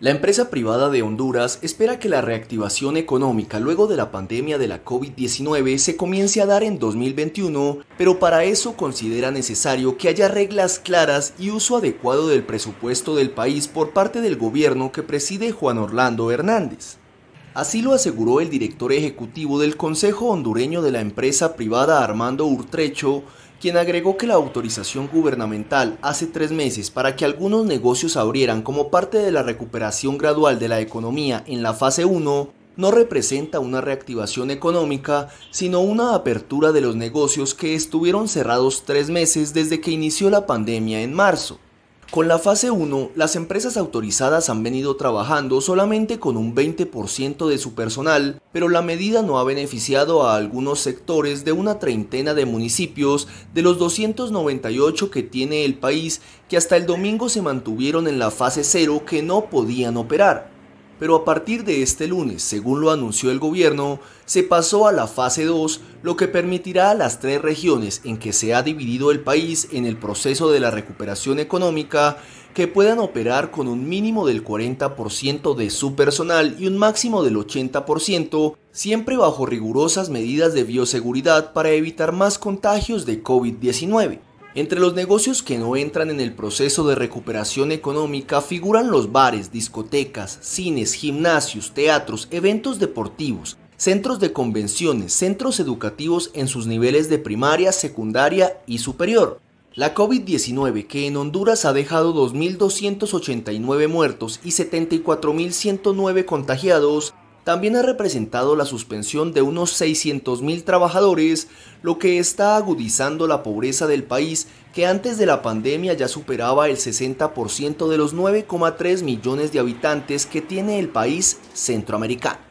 La empresa privada de Honduras espera que la reactivación económica luego de la pandemia de la COVID-19 se comience a dar en 2021, pero para eso considera necesario que haya reglas claras y uso adecuado del presupuesto del país por parte del gobierno que preside Juan Orlando Hernández. Así lo aseguró el director ejecutivo del Consejo Hondureño de la empresa privada Armando Urtrecho, quien agregó que la autorización gubernamental hace tres meses para que algunos negocios abrieran como parte de la recuperación gradual de la economía en la fase 1 no representa una reactivación económica, sino una apertura de los negocios que estuvieron cerrados tres meses desde que inició la pandemia en marzo. Con la fase 1, las empresas autorizadas han venido trabajando solamente con un 20% de su personal, pero la medida no ha beneficiado a algunos sectores de una treintena de municipios de los 298 que tiene el país que hasta el domingo se mantuvieron en la fase 0 que no podían operar pero a partir de este lunes, según lo anunció el gobierno, se pasó a la fase 2, lo que permitirá a las tres regiones en que se ha dividido el país en el proceso de la recuperación económica que puedan operar con un mínimo del 40% de su personal y un máximo del 80%, siempre bajo rigurosas medidas de bioseguridad para evitar más contagios de COVID-19. Entre los negocios que no entran en el proceso de recuperación económica figuran los bares, discotecas, cines, gimnasios, teatros, eventos deportivos, centros de convenciones, centros educativos en sus niveles de primaria, secundaria y superior. La COVID-19, que en Honduras ha dejado 2.289 muertos y 74.109 contagiados, también ha representado la suspensión de unos mil trabajadores, lo que está agudizando la pobreza del país que antes de la pandemia ya superaba el 60% de los 9,3 millones de habitantes que tiene el país centroamericano.